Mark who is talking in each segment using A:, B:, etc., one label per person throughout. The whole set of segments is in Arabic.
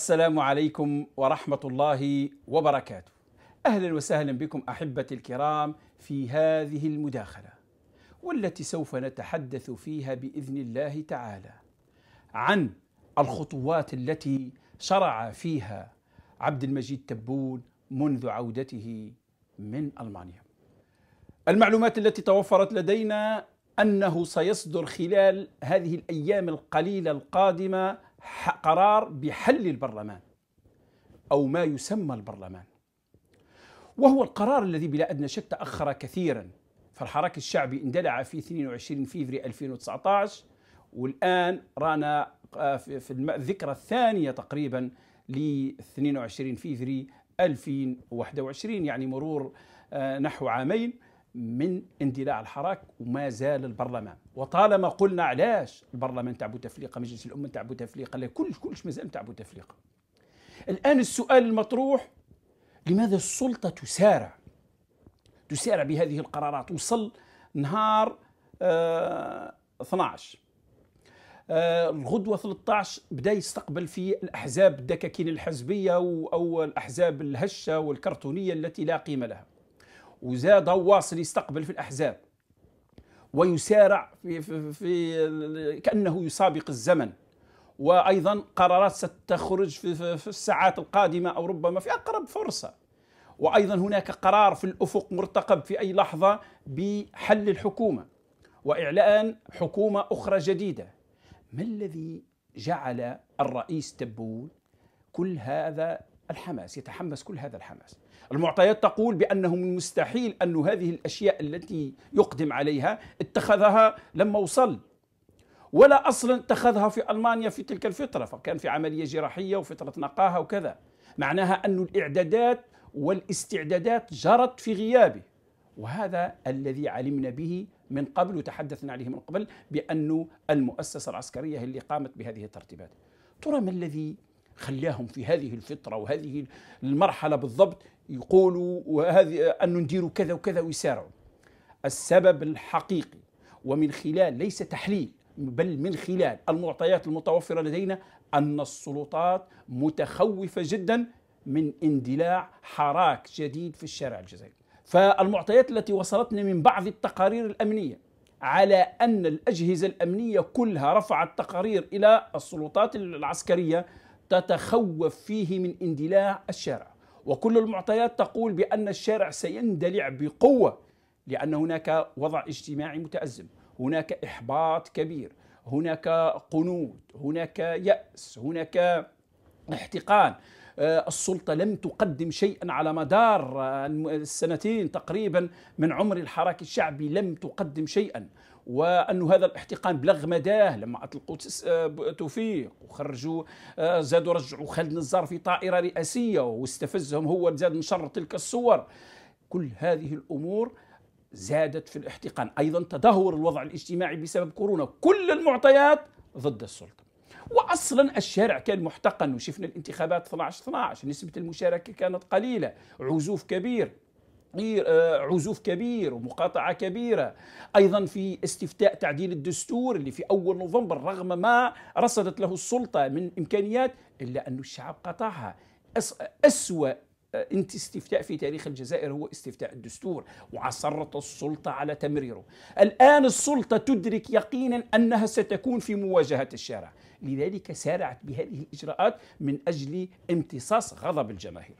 A: السلام عليكم ورحمة الله وبركاته. أهلا وسهلا بكم أحبتي الكرام في هذه المداخلة والتي سوف نتحدث فيها بإذن الله تعالى عن الخطوات التي شرع فيها عبد المجيد تبون منذ عودته من ألمانيا. المعلومات التي توفرت لدينا أنه سيصدر خلال هذه الأيام القليلة القادمة قرار بحل البرلمان أو ما يسمى البرلمان وهو القرار الذي بلا أدنى شك تأخر كثيرا فالحراك الشعبي اندلع في 22 فيفري 2019 والآن رانا آه، في الذكرى الثانية تقريبا ل 22 فيفري 2021 يعني مرور آه، نحو عامين من اندلاع الحراك وما زال البرلمان وطالما قلنا علاش البرلمان تاع بوتفليقه مجلس الامه تاع بوتفليقه لا كلش كلش مازال تاع بوتفليقه الان السؤال المطروح لماذا السلطه تسارع تسارع بهذه القرارات وصل نهار آه 12 آه الغدوه 13 بدا يستقبل في الاحزاب الدكاكين الحزبيه او الاحزاب الهشه والكرتونيه التي لا قيمه لها وزاد واصل يستقبل في الأحزاب ويسارع في, في, في كأنه يسابق الزمن وأيضا قرارات ستخرج في, في, في الساعات القادمة أو ربما في أقرب فرصة وأيضا هناك قرار في الأفق مرتقب في أي لحظة بحل الحكومة وإعلان حكومة أخرى جديدة ما الذي جعل الرئيس تبول كل هذا الحماس يتحمس كل هذا الحماس المعطيات تقول بأنه من مستحيل أن هذه الأشياء التي يقدم عليها اتخذها لما وصل ولا أصلا اتخذها في ألمانيا في تلك الفترة فكان في عملية جراحية وفترة نقاهة وكذا معناها أن الإعدادات والاستعدادات جرت في غيابه وهذا الذي علمنا به من قبل وتحدثنا عليه من قبل بأن المؤسسة العسكرية هي اللي قامت بهذه الترتيبات ترى ما الذي خلاهم في هذه الفترة وهذه المرحلة بالضبط يقولوا وهذه أن نديروا كذا وكذا ويسارعوا السبب الحقيقي ومن خلال ليس تحليل بل من خلال المعطيات المتوفرة لدينا أن السلطات متخوفة جدا من اندلاع حراك جديد في الشارع الجزائري فالمعطيات التي وصلتنا من بعض التقارير الأمنية على أن الأجهزة الأمنية كلها رفعت تقارير إلى السلطات العسكرية تتخوف فيه من اندلاع الشارع وكل المعطيات تقول بأن الشارع سيندلع بقوة لأن هناك وضع اجتماعي متأزم هناك إحباط كبير هناك قنوط هناك يأس هناك احتقان آه، السلطة لم تقدم شيئا على مدار آه، السنتين تقريبا من عمر الحراك الشعبي لم تقدم شيئا وأن هذا الاحتقان بلغ مداه لما أطلقوا آه، توفيق وخرجوا آه، زادوا رجعوا خالد نزار في طائرة رئاسية واستفزهم هو زاد نشر تلك الصور كل هذه الأمور زادت في الاحتقان أيضا تدهور الوضع الاجتماعي بسبب كورونا كل المعطيات ضد السلطة واصلا الشارع كان محتقن وشفنا الانتخابات 12 12 نسبه المشاركه كانت قليله عزوف كبير آه، عزوف كبير ومقاطعة كبيرة أيضا في استفتاء تعديل الدستور اللي في أول نوفمبر رغم ما رصدت له السلطة من إمكانيات إلا أن الشعب قطعها أسوأ آه، انت استفتاء في تاريخ الجزائر هو استفتاء الدستور وعصرت السلطة على تمريره الآن السلطة تدرك يقينا أنها ستكون في مواجهة الشارع لذلك سارعت بهذه الإجراءات من أجل امتصاص غضب الجماهير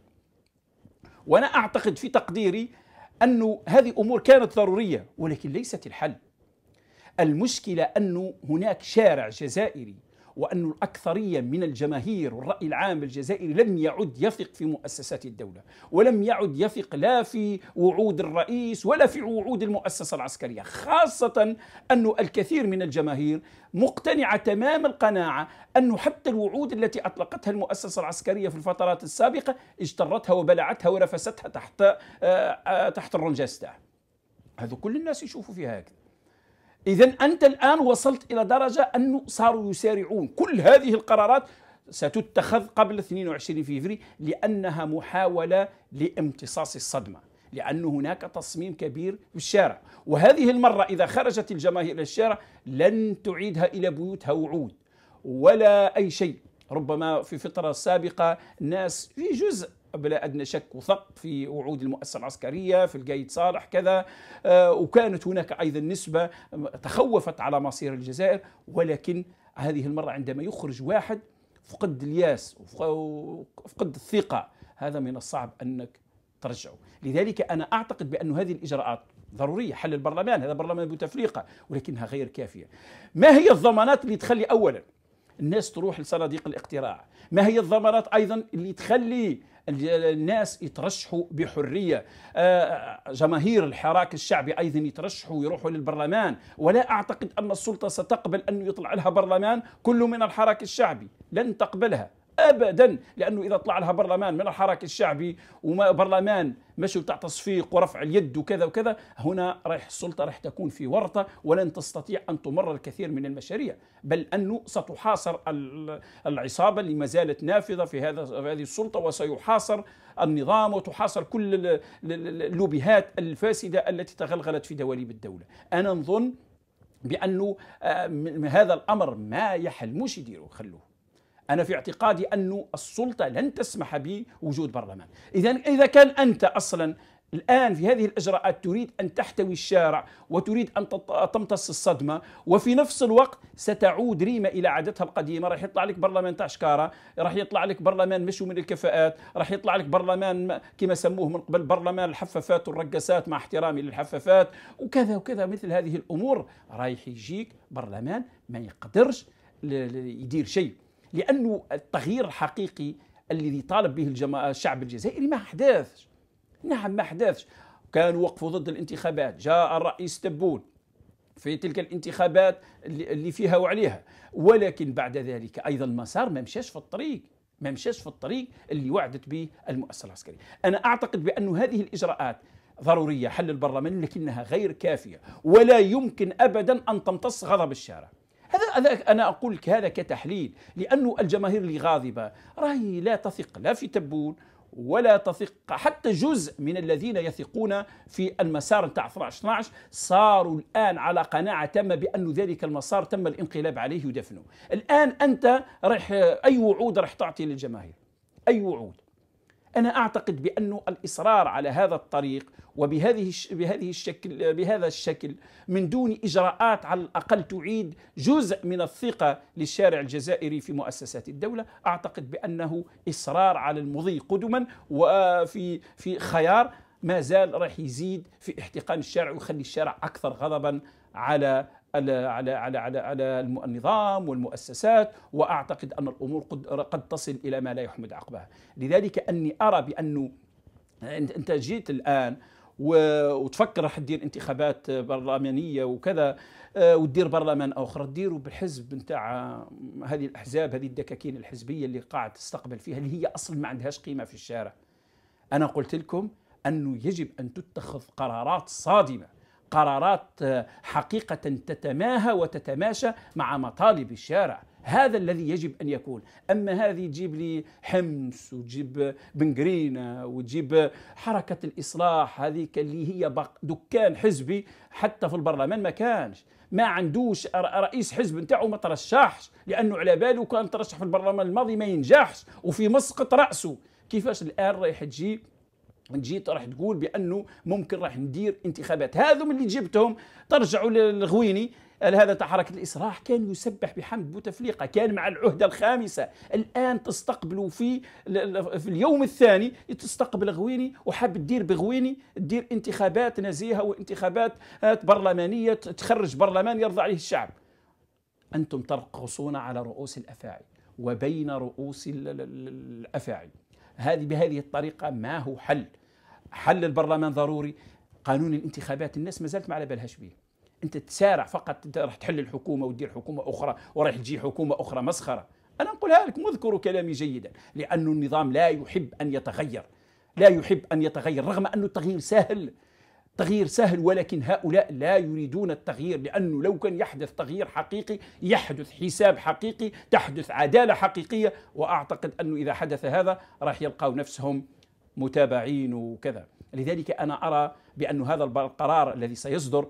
A: وأنا أعتقد في تقديري أن هذه أمور كانت ضرورية ولكن ليست الحل المشكلة أن هناك شارع جزائري وأن الأكثرية من الجماهير والرأي العام الجزائري لم يعد يثق في مؤسسات الدولة ولم يعد يثق لا في وعود الرئيس ولا في وعود المؤسسة العسكرية خاصة أن الكثير من الجماهير مقتنعة تمام القناعة أن حتى الوعود التي أطلقتها المؤسسة العسكرية في الفترات السابقة اجترتها وبلعتها ورفستها تحت آه، آه، تحت الرنجستة هذا كل الناس يشوفوا فيها هكذا إذا أنت الآن وصلت إلى درجة أنه صاروا يسارعون كل هذه القرارات ستتخذ قبل 22 فيفري لأنها محاولة لامتصاص الصدمة لأن هناك تصميم كبير في الشارع وهذه المرة إذا خرجت الجماهير إلى الشارع لن تعيدها إلى بيوتها وعود ولا أي شيء ربما في فترة سابقة ناس في جزء بلا ادنى شك وثق في وعود المؤسسه العسكريه في القايد صالح كذا آه، وكانت هناك ايضا نسبه تخوفت على مصير الجزائر ولكن هذه المره عندما يخرج واحد فقد الياس وفقد الثقه هذا من الصعب انك ترجعه لذلك انا اعتقد بان هذه الاجراءات ضروريه حل البرلمان هذا برلمان بوتفليقه ولكنها غير كافيه ما هي الضمانات اللي تخلي اولا الناس تروح لصناديق الاقتراع ما هي الضمانات ايضا اللي تخلي الناس يترشحوا بحريه آه، آه، جماهير الحراك الشعبي ايضا يترشحوا ويروحوا للبرلمان ولا اعتقد ان السلطه ستقبل ان يطلع لها برلمان كل من الحراك الشعبي لن تقبلها ابدا لانه اذا طلع لها برلمان من الحراك الشعبي وبرلمان مشي بتاع تصفيق ورفع اليد وكذا وكذا هنا رايح السلطه راح تكون في ورطه ولن تستطيع ان تمرر الكثير من المشاريع بل انه ستحاصر العصابه اللي ما زالت نافذه في هذا هذه السلطه وسيحاصر النظام وتحاصر كل اللوبيهات الفاسده التي تغلغلت في دواليب الدوله انا نظن بانه آه، هذا الامر ما يحلموش يديروا خلوه أنا في اعتقادي أن السلطة لن تسمح بوجود برلمان إذا إذا كان أنت أصلا الآن في هذه الإجراءات تريد أن تحتوي الشارع وتريد أن تمتص الصدمة وفي نفس الوقت ستعود ريما إلى عادتها القديمة راح يطلع لك برلمان تاع شكارة راح يطلع لك برلمان مشو من الكفاءات راح يطلع لك برلمان كما سموه من قبل برلمان الحفافات والرقصات مع احترامي للحفافات وكذا وكذا مثل هذه الأمور رايح يجيك برلمان ما يقدرش يدير شيء لأنه التغيير الحقيقي الذي طالب به الشعب الجزائري ما حداثش نعم ما حدثش كانوا وقفوا ضد الانتخابات جاء الرئيس تبون في تلك الانتخابات اللي فيها وعليها ولكن بعد ذلك ايضا المسار ما مشاش في الطريق ما مشاش في الطريق اللي وعدت به المؤسسه العسكريه انا اعتقد بأن هذه الاجراءات ضروريه حل البرلمان لكنها غير كافيه ولا يمكن ابدا ان تمتص غضب الشارع هذا انا اقول لك هذا كتحليل لانه الجماهير اللي غاضبه راهي لا تثق لا في تبون ولا تثق حتى جزء من الذين يثقون في المسار نتاع 12 12 صاروا الان على قناعه تامه بأن ذلك المسار تم الانقلاب عليه ودفنه الان انت راح اي وعود راح تعطي للجماهير اي وعود انا اعتقد بانه الاصرار على هذا الطريق وبهذه بهذه الشكل بهذا الشكل من دون اجراءات على الاقل تعيد جزء من الثقه للشارع الجزائري في مؤسسات الدوله اعتقد بانه اصرار على المضي قدما وفي في خيار ما زال راح يزيد في احتقان الشارع ويخلي الشارع اكثر غضبا على على على على على, على النظام والمؤسسات واعتقد ان الامور قد, قد تصل الى ما لا يحمد عقبها لذلك اني ارى بانه انت جيت الان وتفكر راح تدير انتخابات برلمانيه وكذا آه، وتدير برلمان اخر تديره بالحزب نتاع هذه الاحزاب هذه الدكاكين الحزبيه اللي قاعد تستقبل فيها اللي هي اصلا ما عندهاش قيمه في الشارع انا قلت لكم انه يجب ان تتخذ قرارات صادمه قرارات آه، حقيقة تتماهى وتتماشى مع مطالب الشارع هذا الذي يجب أن يكون أما هذه تجيب لي حمص وتجيب بنقرينة وتجيب حركة الإصلاح هذيك اللي هي دكان حزبي حتى في البرلمان ما كانش ما عندوش رئيس حزب نتاعو ما ترشحش لانه على باله كان ترشح في البرلمان الماضي ما ينجحش وفي مسقط راسه كيفاش الان رايح تجيب جيت راح تقول بانه ممكن راح ندير انتخابات هذو اللي جبتهم ترجعوا للغويني هذا تاع حركه الاصلاح كان يسبح بحمد بوتفليقه كان مع العهده الخامسه الان تستقبلوا في في اليوم الثاني تستقبل غويني وحاب تدير بغويني تدير انتخابات نزيهه وانتخابات آه، برلمانيه تخرج برلمان يرضى عليه الشعب انتم ترقصون على رؤوس الافاعي وبين رؤوس الافاعي هذه بهذه الطريقه ما هو حل حل البرلمان ضروري قانون الانتخابات الناس ما زالت ما على بالهاش به انت تسارع فقط انت راح تحل الحكومه وتدير حكومه اخرى وراح تجي حكومه اخرى مسخره انا نقولها لك مذكر كلامي جيدا لان النظام لا يحب ان يتغير لا يحب ان يتغير رغم انه التغيير سهل تغيير سهل ولكن هؤلاء لا يريدون التغيير لانه لو كان يحدث تغيير حقيقي يحدث حساب حقيقي تحدث عداله حقيقيه واعتقد انه اذا حدث هذا راح يلقوا نفسهم متابعين وكذا لذلك أنا أرى بأن هذا القرار الذي سيصدر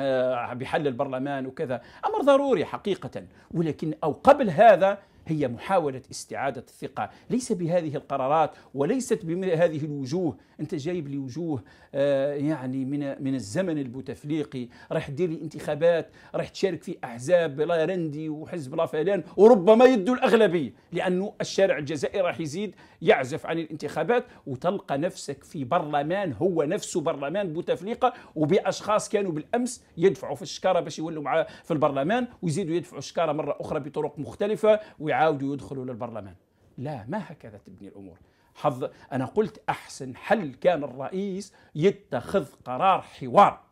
A: آه، بحل البرلمان وكذا أمر ضروري حقيقة ولكن أو قبل هذا هي محاولة استعادة الثقة ليس بهذه القرارات وليست بهذه الوجوه أنت جايب لي وجوه آه، يعني من من الزمن البوتفليقي راح تدير لي انتخابات راح تشارك في أحزاب لا رندي وحزب لا فلان وربما يدوا الأغلبية لأنه الشارع الجزائري راح يزيد يعزف عن الانتخابات وتلقى نفسك في برلمان هو نفسه برلمان بوتفليقة وبأشخاص كانوا بالأمس يدفعوا في الشكارة باش يولوا معاه في البرلمان ويزيدوا يدفعوا الشكارة مرة أخرى بطرق مختلفة ويع يعاودوا يدخلوا للبرلمان لا ما هكذا تبني الامور حظ انا قلت احسن حل كان الرئيس يتخذ قرار حوار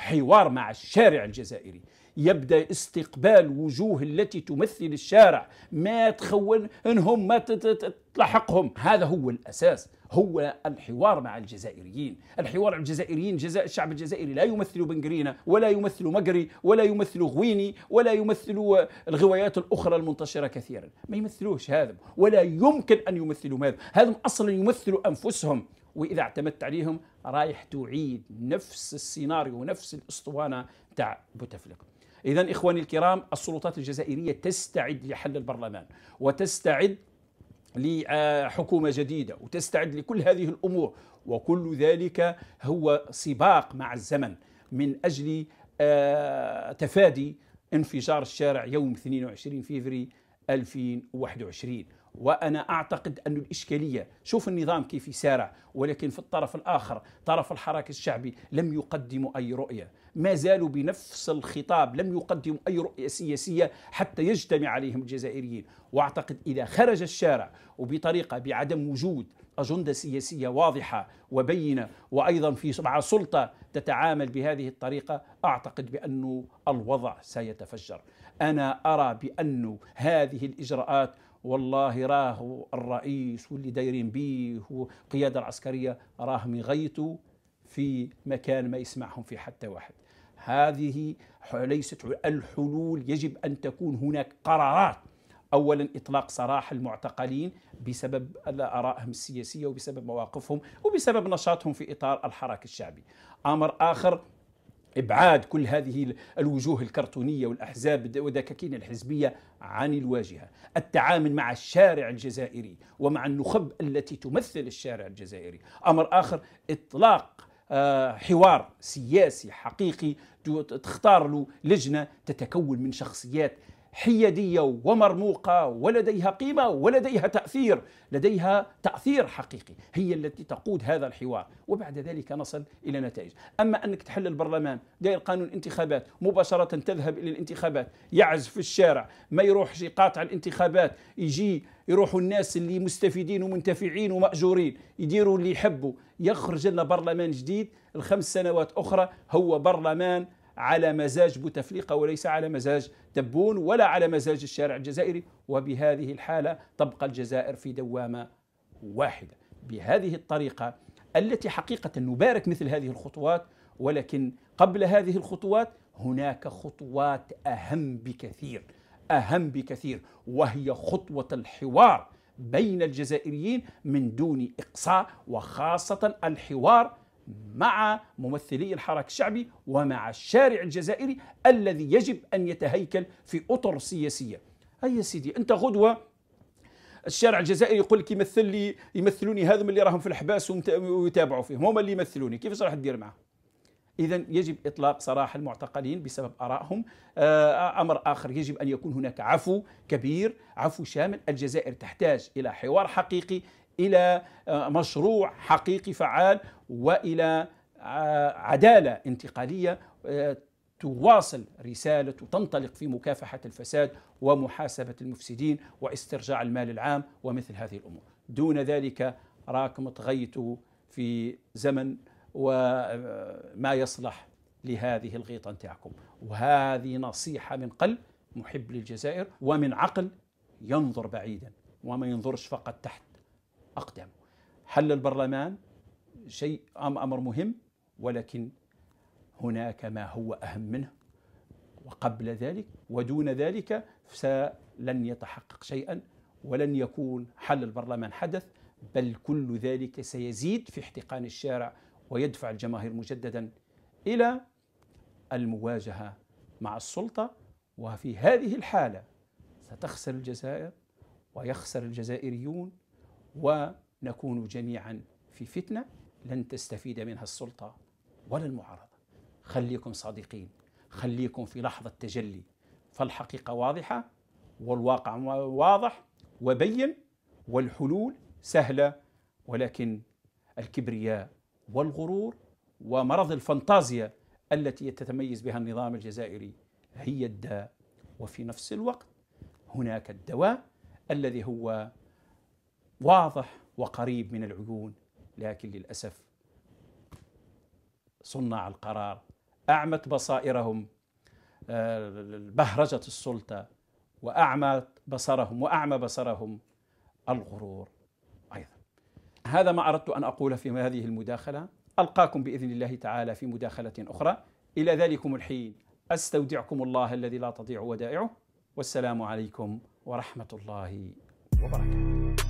A: حوار مع الشارع الجزائري يبدا استقبال وجوه التي تمثل الشارع ما تخون انهم ما تلحقهم هذا هو الاساس هو الحوار مع الجزائريين الحوار مع الجزائريين جزاء الشعب الجزائري لا يمثل بنغرينا ولا يمثل مقري ولا يمثل غويني ولا يمثل الغوايات الأخرى المنتشرة كثيرا ما يمثلوش هذا ولا يمكن أن يمثلوا هذا هذا أصلا يمثلوا أنفسهم واذا اعتمدت عليهم رايح تعيد نفس السيناريو ونفس الاسطوانه تاع بوتفليقه اذا اخواني الكرام السلطات الجزائريه تستعد لحل البرلمان وتستعد لحكومه جديده وتستعد لكل هذه الامور وكل ذلك هو سباق مع الزمن من اجل آه، تفادي انفجار الشارع يوم 22 فيفري 2021 وانا اعتقد ان الاشكاليه شوف النظام كيف يسارع ولكن في الطرف الاخر طرف الحراك الشعبي لم يقدموا اي رؤيه ما زالوا بنفس الخطاب لم يقدموا اي رؤيه سياسيه حتى يجتمع عليهم الجزائريين واعتقد اذا خرج الشارع وبطريقه بعدم وجود أجندة سياسية واضحة وبينة وأيضا في مع سلطة تتعامل بهذه الطريقة أعتقد بأن الوضع سيتفجر أنا أرى بأن هذه الإجراءات والله راه الرئيس واللي دايرين بيه والقيادة العسكرية راهم يغيطوا في مكان ما يسمعهم في حتى واحد هذه ليست الحلول يجب أن تكون هناك قرارات اولا اطلاق سراح المعتقلين بسبب ارائهم السياسيه وبسبب مواقفهم وبسبب نشاطهم في اطار الحراك الشعبي امر اخر ابعاد كل هذه الوجوه الكرتونيه والاحزاب ودكاكين الحزبيه عن الواجهه، التعامل مع الشارع الجزائري ومع النخب التي تمثل الشارع الجزائري، امر اخر اطلاق آه، حوار سياسي حقيقي تختار له لجنه تتكون من شخصيات حيادية ومرموقة ولديها قيمة ولديها تأثير لديها تأثير حقيقي هي التي تقود هذا الحوار وبعد ذلك نصل إلى نتائج أما أنك تحل البرلمان داير قانون الانتخابات مباشرة تذهب إلى الانتخابات يعزف في الشارع ما يروحش يقاطع الانتخابات يجي يروحوا الناس اللي مستفيدين ومنتفعين ومأجورين يديروا اللي يحبوا يخرج لنا برلمان جديد الخمس سنوات أخرى هو برلمان على مزاج بوتفليقة وليس على مزاج تبون ولا على مزاج الشارع الجزائري وبهذه الحالة تبقى الجزائر في دوامة واحدة بهذه الطريقة التي حقيقة نبارك مثل هذه الخطوات ولكن قبل هذه الخطوات هناك خطوات أهم بكثير أهم بكثير وهي خطوة الحوار بين الجزائريين من دون إقصاء وخاصة الحوار مع ممثلي الحراك الشعبي ومع الشارع الجزائري الذي يجب أن يتهيكل في أطر سياسية هيا سيدي أنت غدوة الشارع الجزائري يقول لك يمثل لي يمثلوني هذم اللي راهم في الحباس ويتابعوا فيهم هما اللي يمثلوني كيف راح تدير معه إذا يجب إطلاق سراح المعتقلين بسبب آرائهم آه، أمر آخر يجب أن يكون هناك عفو كبير عفو شامل الجزائر تحتاج إلى حوار حقيقي الى آه، مشروع حقيقي فعال والى آه، عداله انتقاليه آه، تواصل رسالة وتنطلق في مكافحة الفساد ومحاسبة المفسدين واسترجاع المال العام ومثل هذه الأمور دون ذلك راكم تغيتوا في زمن وما يصلح لهذه الغيطة نتاعكم وهذه نصيحة من قلب محب للجزائر ومن عقل ينظر بعيدا وما ينظرش فقط تحت أقدم حل البرلمان شيء أمر مهم ولكن هناك ما هو أهم منه وقبل ذلك ودون ذلك لن يتحقق شيئا ولن يكون حل البرلمان حدث بل كل ذلك سيزيد في احتقان الشارع ويدفع الجماهير مجددا الى المواجهه مع السلطه وفي هذه الحاله ستخسر الجزائر ويخسر الجزائريون ونكون جميعا في فتنه لن تستفيد منها السلطه ولا المعارضه خليكم صادقين خليكم في لحظه تجلي فالحقيقه واضحه والواقع واضح وبين والحلول سهله ولكن الكبرياء والغرور ومرض الفانتازيا التي يتميز بها النظام الجزائري هي الداء وفي نفس الوقت هناك الدواء الذي هو واضح وقريب من العيون لكن للاسف صناع القرار اعمت بصائرهم آه، بهرجه السلطه واعمى بصرهم واعمى بصرهم الغرور ايضا هذا ما اردت ان اقوله في هذه المداخله القاكم باذن الله تعالى في مداخله اخرى الى ذلكم الحين استودعكم الله الذي لا تضيع ودائعه والسلام عليكم ورحمه الله وبركاته